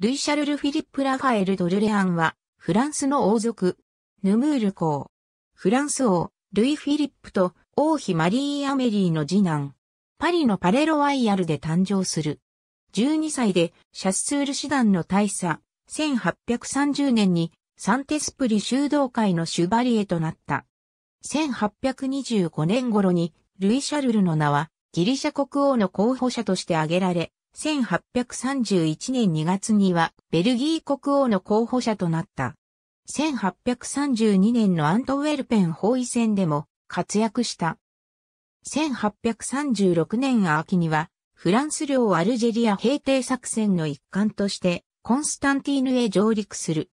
ルイ・シャルル・フィリップ・ラファエル・ドルレアンは、フランスの王族、ヌムール公。フランス王、ルイ・フィリップと王妃マリー・アメリーの次男。パリのパレロワイヤルで誕生する。12歳でシャッスール師団の大佐、1830年にサンテスプリ修道会のシュバリエとなった。1825年頃に、ルイ・シャルルの名は、ギリシャ国王の候補者として挙げられ、1831年2月にはベルギー国王の候補者となった。1832年のアントウェルペン包囲戦でも活躍した。1836年秋にはフランス領アルジェリア平定作戦の一環としてコンスタンティーヌへ上陸する。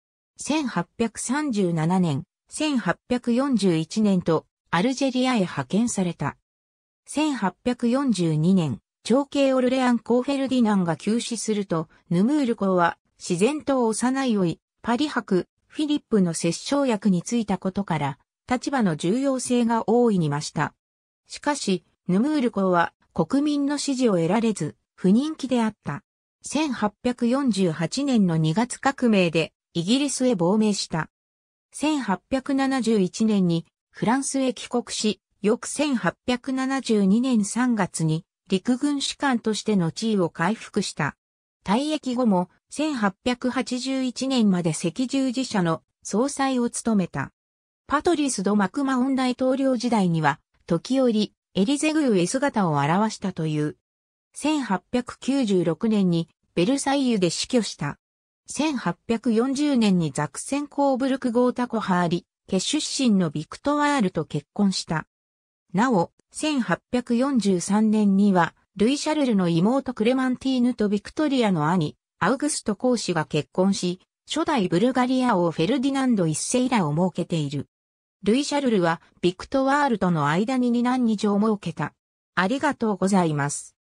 1837年、1841年とアルジェリアへ派遣された。1842年、長兄オルレアンーフェルディナンが急死すると、ヌムール公は自然と幼い老い、パリ博、フィリップの殺生役に就いたことから、立場の重要性が大いに増した。しかし、ヌムール公は国民の支持を得られず、不人気であった。1848年の2月革命でイギリスへ亡命した。1871年にフランスへ帰国し、翌1872年3月に陸軍士官としての地位を回復した。退役後も1881年まで赤十字社の総裁を務めた。パトリス・ド・マクマオン大統領時代には、時折、エリゼグウへ姿を現したという。1896年にベルサイユで死去した。1840年にザクセンコーブルク・ゴータコハーリ、家出身のビクトワールと結婚した。なお、1843年には、ルイ・シャルルの妹クレマンティーヌとビクトリアの兄、アウグスト公使が結婚し、初代ブルガリア王フェルディナンド一世以来を設けている。ルイ・シャルルはビクトワールとの間に二男二女を設けた。ありがとうございます。